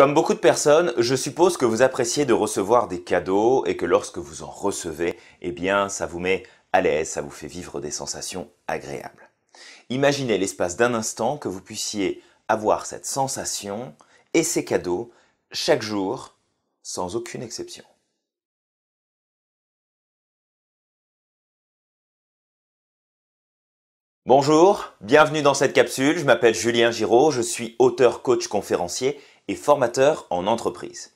Comme beaucoup de personnes, je suppose que vous appréciez de recevoir des cadeaux et que lorsque vous en recevez, eh bien, ça vous met à l'aise, ça vous fait vivre des sensations agréables. Imaginez l'espace d'un instant que vous puissiez avoir cette sensation et ces cadeaux chaque jour, sans aucune exception. Bonjour, bienvenue dans cette capsule, je m'appelle Julien Giraud, je suis auteur, coach, conférencier et formateur en entreprise.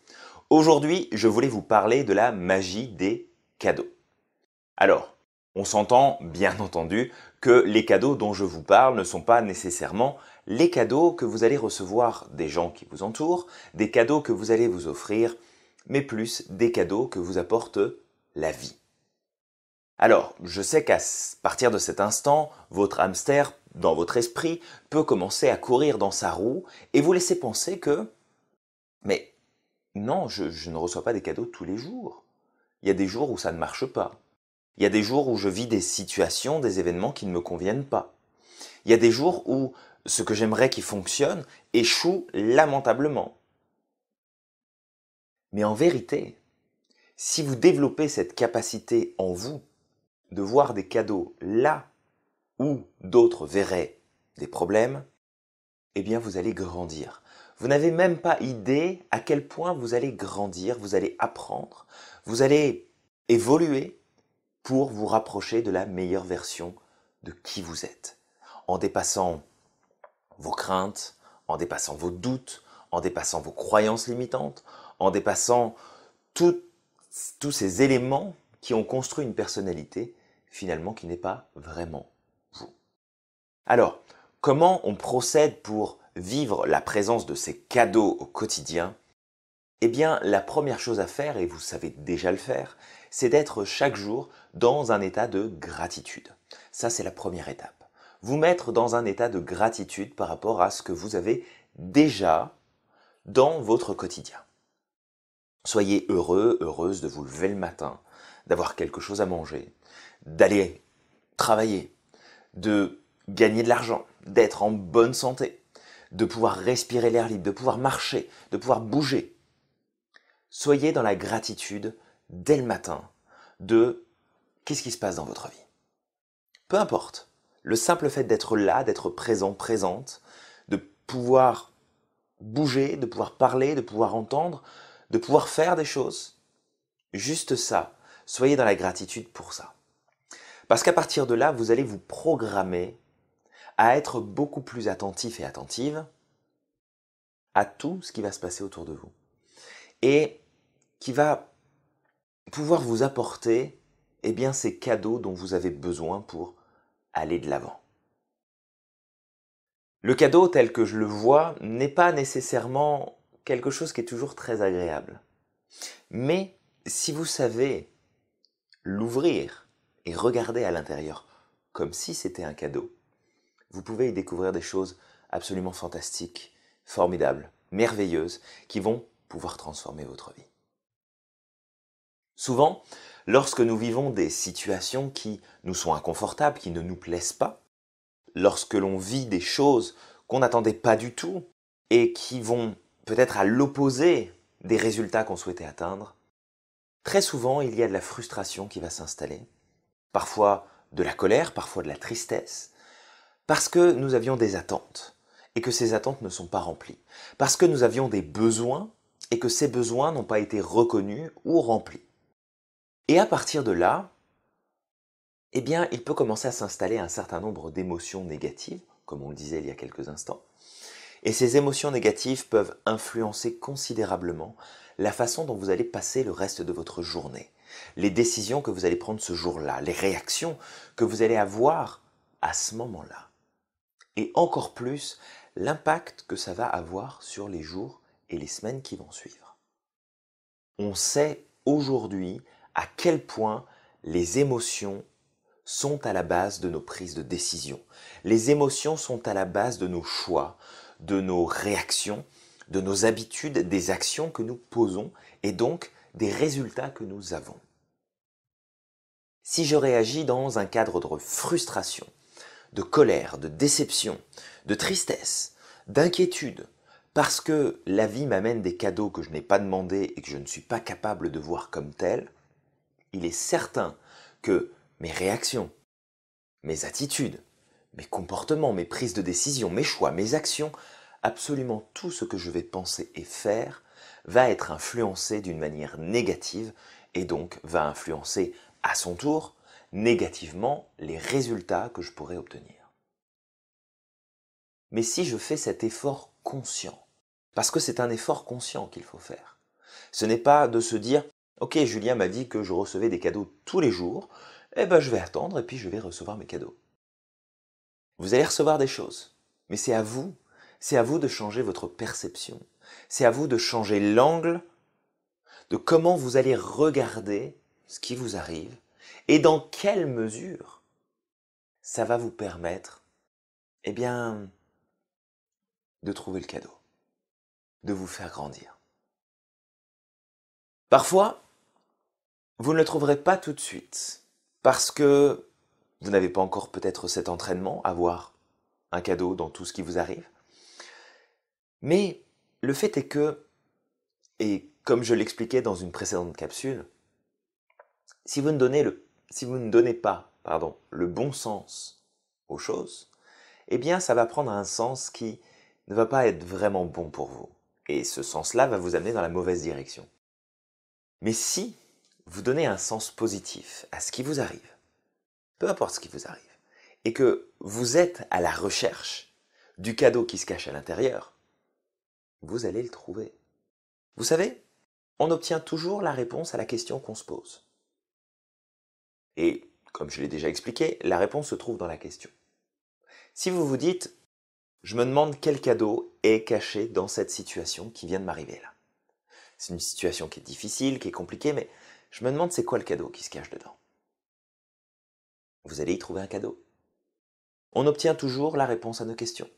Aujourd'hui, je voulais vous parler de la magie des cadeaux. Alors, on s'entend bien entendu que les cadeaux dont je vous parle ne sont pas nécessairement les cadeaux que vous allez recevoir des gens qui vous entourent, des cadeaux que vous allez vous offrir, mais plus des cadeaux que vous apporte la vie. Alors, je sais qu'à partir de cet instant, votre hamster, dans votre esprit, peut commencer à courir dans sa roue et vous laisser penser que mais non, je, ne reçois pas des cadeaux tous les jours. Il y a des jours où ça ne marche pas. Il y a des jours où je vis des situations, des événements qui ne me conviennent pas. Il y a des jours où ce que j'aimerais qui fonctionne échoue lamentablement. Mais en vérité, si vous développez cette capacité en vous de voir des cadeaux là où d'autres verraient des problèmes, eh bien vous allez grandir. Vous n'avez même pas idée à quel point vous allez grandir, vous allez apprendre, vous allez évoluer pour vous rapprocher de la meilleure version de qui vous êtes. En dépassant vos craintes, en dépassant vos doutes, en dépassant vos croyances limitantes, en dépassant tous ces éléments qui ont construit une personnalité finalement qui n'est pas vraiment vous. Alors, comment on procède pour vivre la présence de ces cadeaux au quotidien, eh bien la première chose à faire, et vous savez déjà le faire, c'est d'être chaque jour dans un état de gratitude. Ça, c'est la première étape. Vous mettre dans un état de gratitude par rapport à ce que vous avez déjà dans votre quotidien. Soyez heureux, heureuse de vous lever le matin, d'avoir quelque chose à manger, d'aller travailler, de gagner de l'argent, d'être en bonne santé, de pouvoir respirer l'air libre, de pouvoir marcher, de pouvoir bouger. Soyez dans la gratitude dès le matin de qu'est-ce qui se passe dans votre vie. Peu importe, le simple fait d'être là, d'être présent, présente, de pouvoir bouger, de pouvoir parler, de pouvoir entendre, de pouvoir faire des choses, juste ça, soyez dans la gratitude pour ça. Parce qu'à partir de là, vous allez vous programmer à être beaucoup plus attentif et attentive à tout ce qui va se passer autour de vous. Et qui va pouvoir vous apporter eh bien, ces cadeaux dont vous avez besoin pour aller de l'avant. Le cadeau tel que je le vois n'est pas nécessairement quelque chose qui est toujours très agréable. Mais si vous savez l'ouvrir et regarder à l'intérieur comme si c'était un cadeau, vous pouvez y découvrir des choses absolument fantastiques, formidables, merveilleuses, qui vont pouvoir transformer votre vie. Souvent, lorsque nous vivons des situations qui nous sont inconfortables, qui ne nous plaisent pas, lorsque l'on vit des choses qu'on n'attendait pas du tout et qui vont peut-être à l'opposé des résultats qu'on souhaitait atteindre, très souvent il y a de la frustration qui va s'installer, parfois de la colère, parfois de la tristesse, parce que nous avions des attentes et que ces attentes ne sont pas remplies. Parce que nous avions des besoins et que ces besoins n'ont pas été reconnus ou remplis. Et à partir de là, eh bien, il peut commencer à s'installer un certain nombre d'émotions négatives, comme on le disait il y a quelques instants. Et ces émotions négatives peuvent influencer considérablement la façon dont vous allez passer le reste de votre journée, les décisions que vous allez prendre ce jour-là, les réactions que vous allez avoir à ce moment-là et encore plus l'impact que ça va avoir sur les jours et les semaines qui vont suivre. On sait aujourd'hui à quel point les émotions sont à la base de nos prises de décision. Les émotions sont à la base de nos choix, de nos réactions, de nos habitudes, des actions que nous posons et donc des résultats que nous avons. Si je réagis dans un cadre de frustration, de colère, de déception, de tristesse, d'inquiétude, parce que la vie m'amène des cadeaux que je n'ai pas demandés et que je ne suis pas capable de voir comme tels, il est certain que mes réactions, mes attitudes, mes comportements, mes prises de décision, mes choix, mes actions, absolument tout ce que je vais penser et faire va être influencé d'une manière négative et donc va influencer à son tour négativement les résultats que je pourrais obtenir. Mais si je fais cet effort conscient, parce que c'est un effort conscient qu'il faut faire, ce n'est pas de se dire Ok, Julien m'a dit que je recevais des cadeaux tous les jours, eh ben je vais attendre et puis je vais recevoir mes cadeaux. Vous allez recevoir des choses, mais c'est à vous, c'est à vous de changer votre perception, c'est à vous de changer l'angle de comment vous allez regarder ce qui vous arrive et dans quelle mesure ça va vous permettre, eh bien, de trouver le cadeau, de vous faire grandir. Parfois, vous ne le trouverez pas tout de suite, parce que vous n'avez pas encore peut-être cet entraînement, avoir un cadeau dans tout ce qui vous arrive. Mais le fait est que, et comme je l'expliquais dans une précédente capsule, si vous ne donnez, si vous ne donnez pas pardon, le bon sens aux choses, eh bien ça va prendre un sens qui ne va pas être vraiment bon pour vous. Et ce sens-là va vous amener dans la mauvaise direction. Mais si vous donnez un sens positif à ce qui vous arrive, peu importe ce qui vous arrive, et que vous êtes à la recherche du cadeau qui se cache à l'intérieur, vous allez le trouver. Vous savez, on obtient toujours la réponse à la question qu'on se pose. Et comme je l'ai déjà expliqué, la réponse se trouve dans la question. Si vous vous dites, je me demande quel cadeau est caché dans cette situation qui vient de m'arriver là. C'est une situation qui est difficile, qui est compliquée, mais je me demande c'est quoi le cadeau qui se cache dedans. Vous allez y trouver un cadeau. On obtient toujours la réponse à nos questions.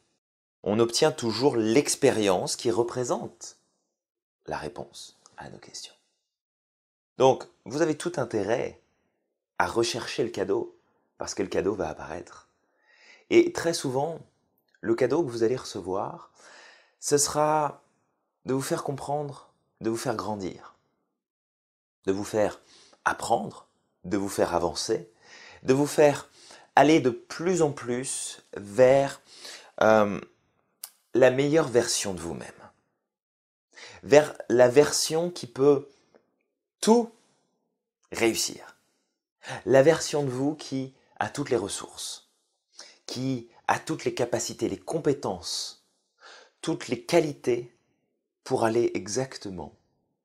On obtient toujours l'expérience qui représente la réponse à nos questions. Donc, vous avez tout intérêt à rechercher le cadeau, parce que le cadeau va apparaître. Et très souvent, le cadeau que vous allez recevoir, ce sera de vous faire comprendre, de vous faire grandir, de vous faire apprendre, de vous faire avancer, de vous faire aller de plus en plus vers euh, la meilleure version de vous-même, vers la version qui peut tout réussir. La version de vous qui a toutes les ressources, qui a toutes les capacités, les compétences, toutes les qualités pour aller exactement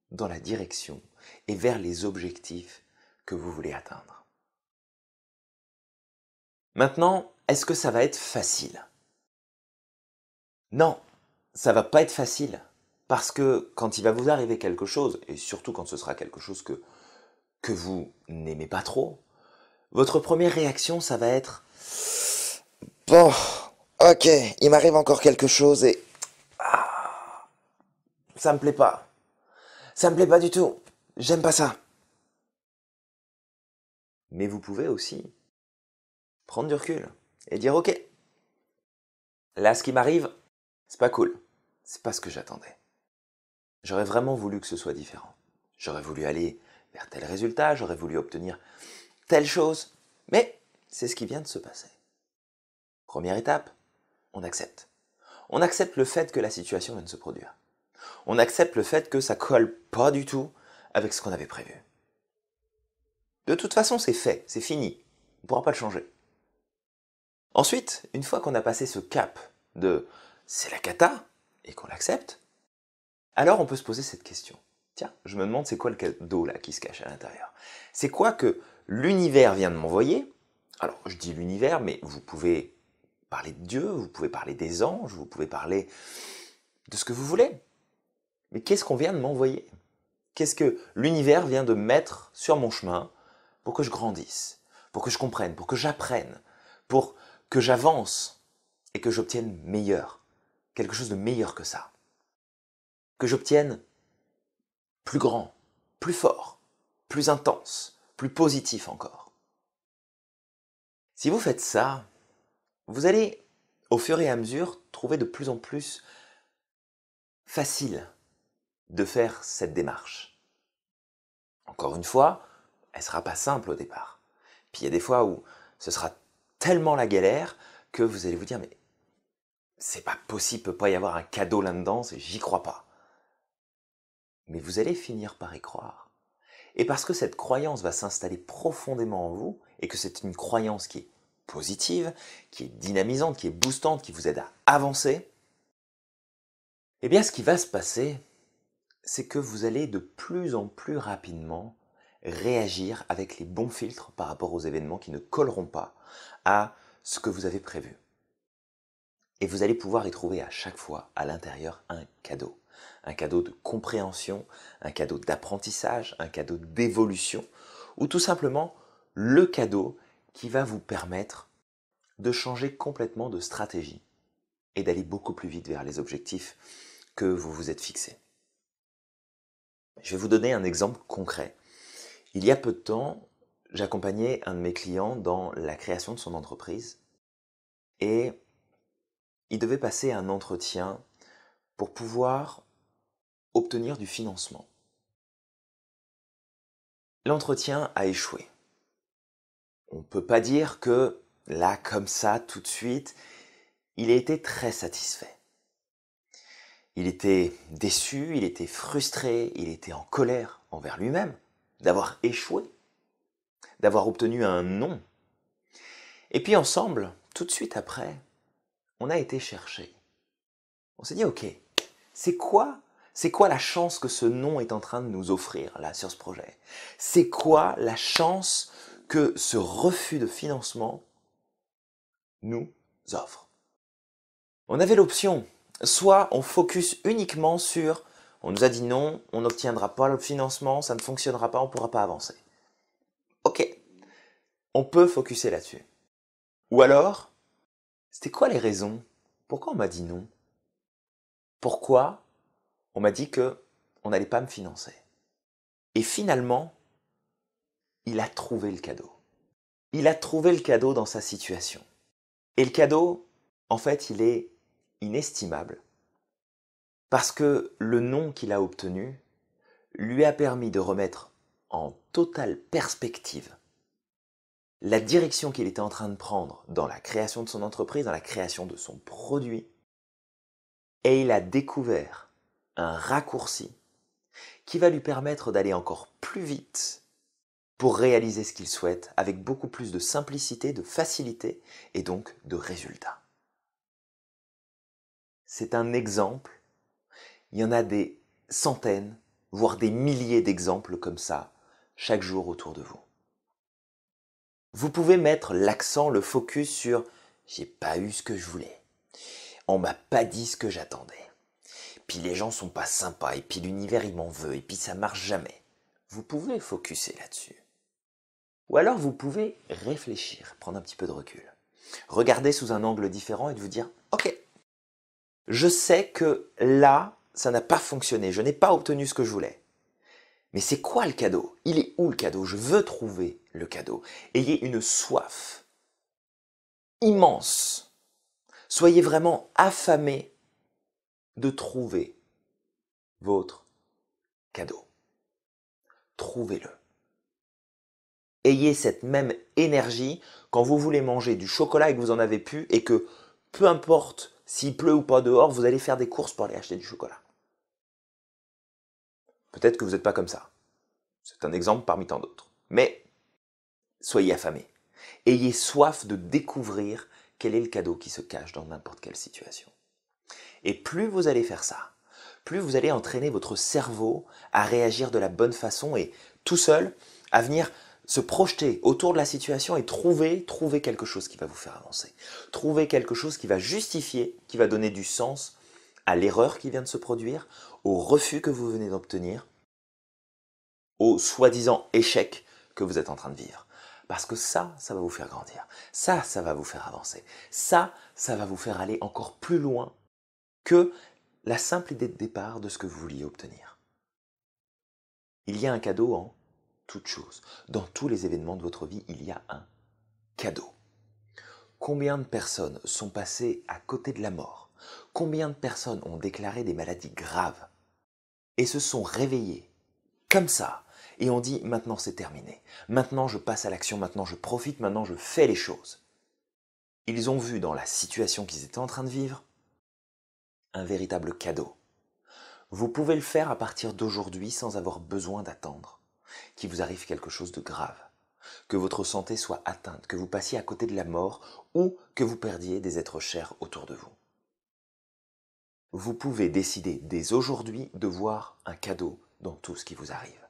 dans la direction et vers les objectifs que vous voulez atteindre. Maintenant, est-ce que ça va être facile Non, ça va pas être facile parce que quand il va vous arriver quelque chose et surtout quand ce sera quelque chose que que vous n'aimez pas trop, votre première réaction, ça va être Bon, ok, il m'arrive encore quelque chose et. Ah, ça me plaît pas. Ça me plaît pas du tout. J'aime pas ça. Mais vous pouvez aussi prendre du recul et dire Ok, là, ce qui m'arrive, c'est pas cool. C'est pas ce que j'attendais. J'aurais vraiment voulu que ce soit différent. J'aurais voulu aller vers tel résultat, j'aurais voulu obtenir telle chose. Mais c'est ce qui vient de se passer. Première étape, on accepte. On accepte le fait que la situation vient de se produire. On accepte le fait que ça colle pas du tout avec ce qu'on avait prévu. De toute façon, c'est fait, c'est fini. On ne pourra pas le changer. Ensuite, une fois qu'on a passé ce cap de c'est la cata et qu'on l'accepte, alors on peut se poser cette question je me demande c'est quoi le cadeau là qui se cache à l'intérieur. C'est quoi que l'univers vient de m'envoyer Alors, je dis l'univers, mais vous pouvez parler de Dieu, vous pouvez parler des anges, vous pouvez parler de ce que vous voulez. Mais qu'est-ce qu'on vient de m'envoyer Qu'est-ce que l'univers vient de mettre sur mon chemin pour que je grandisse, pour que je comprenne, pour que j'apprenne, pour que j'avance et que j'obtienne meilleur, quelque chose de meilleur que ça. Que j'obtienne plus grand, plus fort, plus intense, plus positif encore. Si vous faites ça, vous allez, au fur et à mesure, trouver de plus en plus facile de faire cette démarche. Encore une fois, elle sera pas simple au départ. Puis il y a des fois où ce sera tellement la galère que vous allez vous dire mais c'est pas possible, peut pas y avoir un cadeau là-dedans, j'y crois pas mais vous allez finir par y croire. Et parce que cette croyance va s'installer profondément en vous, et que c'est une croyance qui est positive, qui est dynamisante, qui est boostante, qui vous aide à avancer, eh bien ce qui va se passer, c'est que vous allez de plus en plus rapidement réagir avec les bons filtres par rapport aux événements qui ne colleront pas à ce que vous avez prévu. Et vous allez pouvoir y trouver à chaque fois à l'intérieur un cadeau un cadeau de compréhension, un cadeau d'apprentissage, un cadeau d'évolution, ou tout simplement le cadeau qui va vous permettre de changer complètement de stratégie et d'aller beaucoup plus vite vers les objectifs que vous vous êtes fixés. Je vais vous donner un exemple concret. Il y a peu de temps, j'accompagnais un de mes clients dans la création de son entreprise et il devait passer un entretien pour pouvoir obtenir du financement. L'entretien a échoué. On ne peut pas dire que là, comme ça, tout de suite, il était très satisfait. Il était déçu, il était frustré, il était en colère envers lui-même d'avoir échoué, d'avoir obtenu un non. Et puis ensemble, tout de suite après, on a été chercher. On s'est dit, ok, c'est quoi C'est quoi la chance que ce nom est en train de nous offrir là sur ce projet C'est quoi la chance que ce refus de financement nous offre On avait l'option, soit on focus uniquement sur on nous a dit non, on n'obtiendra pas le financement, ça ne fonctionnera pas, on ne pourra pas avancer. Ok, on peut focuser là-dessus. Ou alors, c'était quoi les raisons Pourquoi on m'a dit non pourquoi on m'a dit que on n'allait pas me financer. Et finalement, il a trouvé le cadeau. Il a trouvé le cadeau dans sa situation. Et le cadeau, en fait, il est inestimable. Parce que le nom qu'il a obtenu lui a permis de remettre en totale perspective la direction qu'il était en train de prendre dans la création de son entreprise, dans la création de son produit, et il a découvert un raccourci qui va lui permettre d'aller encore plus vite pour réaliser ce qu'il souhaite avec beaucoup plus de simplicité, de facilité et donc de résultats. C'est un exemple. Il y en a des centaines, voire des milliers d'exemples comme ça, chaque jour autour de vous. Vous pouvez mettre l'accent, le focus sur j'ai pas eu ce que je voulais on m'a pas dit ce que j'attendais. Puis les gens sont pas sympas, et puis l'univers il m'en veut, et puis ça marche jamais. Vous pouvez focuser là-dessus. Ou alors vous pouvez réfléchir, prendre un petit peu de recul. Regarder sous un angle différent et de vous dire, ok, je sais que là, ça n'a pas fonctionné, je n'ai pas obtenu ce que je voulais. Mais c'est quoi le cadeau Il est où le cadeau Je veux trouver le cadeau. Ayez une soif immense Soyez vraiment affamés de trouver votre cadeau. Trouvez-le. Ayez cette même énergie quand vous voulez manger du chocolat et que vous en avez pu et que peu importe s'il pleut ou pas dehors, vous allez faire des courses pour aller acheter du chocolat. Peut-être que vous n'êtes pas comme ça. C'est un exemple parmi tant d'autres. Mais soyez affamés. Ayez soif de découvrir quel est le cadeau qui se cache dans n'importe quelle situation. Et plus vous allez faire ça, plus vous allez entraîner votre cerveau à réagir de la bonne façon et tout seul à venir se projeter autour de la situation et trouver, trouver quelque chose qui va vous faire avancer. Trouver quelque chose qui va justifier, qui va donner du sens à l'erreur qui vient de se produire, au refus que vous venez d'obtenir, au soi-disant échec que vous êtes en train de vivre. Parce que ça, ça va vous faire grandir. Ça, ça va vous faire avancer. Ça, ça va vous faire aller encore plus loin que la simple idée de départ de ce que vous vouliez obtenir. Il y a un cadeau en toute chose. Dans tous les événements de votre vie, il y a un cadeau. Combien de personnes sont passées à côté de la mort Combien de personnes ont déclaré des maladies graves et se sont réveillées comme ça, et on dit maintenant c'est terminé, maintenant je passe à l'action, maintenant je profite, maintenant je fais les choses. Ils ont vu dans la situation qu'ils étaient en train de vivre un véritable cadeau. Vous pouvez le faire à partir d'aujourd'hui sans avoir besoin d'attendre qu'il vous arrive quelque chose de grave, que votre santé soit atteinte, que vous passiez à côté de la mort ou que vous perdiez des êtres chers autour de vous. Vous pouvez décider dès aujourd'hui de voir un cadeau dans tout ce qui vous arrive.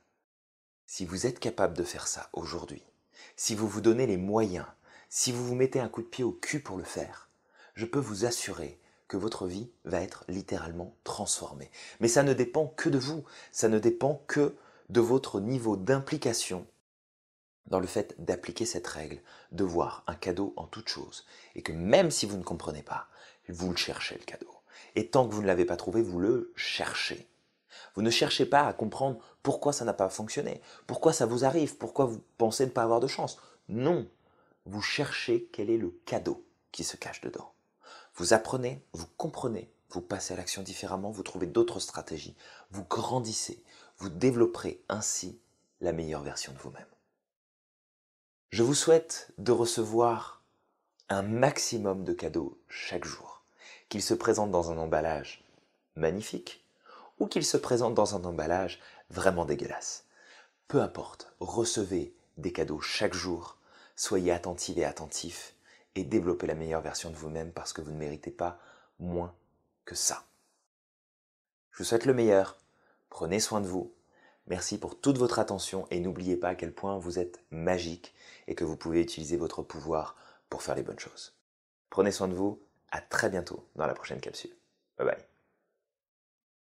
Si vous êtes capable de faire ça aujourd'hui, si vous vous donnez les moyens, si vous vous mettez un coup de pied au cul pour le faire, je peux vous assurer que votre vie va être littéralement transformée. Mais ça ne dépend que de vous, ça ne dépend que de votre niveau d'implication dans le fait d'appliquer cette règle, de voir un cadeau en toute chose, et que même si vous ne comprenez pas, vous le cherchez le cadeau. Et tant que vous ne l'avez pas trouvé, vous le cherchez. Vous ne cherchez pas à comprendre pourquoi ça n'a pas fonctionné, pourquoi ça vous arrive, pourquoi vous pensez ne pas avoir de chance. Non, vous cherchez quel est le cadeau qui se cache dedans. Vous apprenez, vous comprenez, vous passez à l'action différemment, vous trouvez d'autres stratégies, vous grandissez, vous développerez ainsi la meilleure version de vous-même. Je vous souhaite de recevoir un maximum de cadeaux chaque jour, qu'ils se présentent dans un emballage magnifique, ou qu'il se présente dans un emballage vraiment dégueulasse. Peu importe, recevez des cadeaux chaque jour, soyez attentifs et attentifs, et développez la meilleure version de vous-même parce que vous ne méritez pas moins que ça. Je vous souhaite le meilleur, prenez soin de vous, merci pour toute votre attention et n'oubliez pas à quel point vous êtes magique et que vous pouvez utiliser votre pouvoir pour faire les bonnes choses. Prenez soin de vous, à très bientôt dans la prochaine capsule. Bye bye.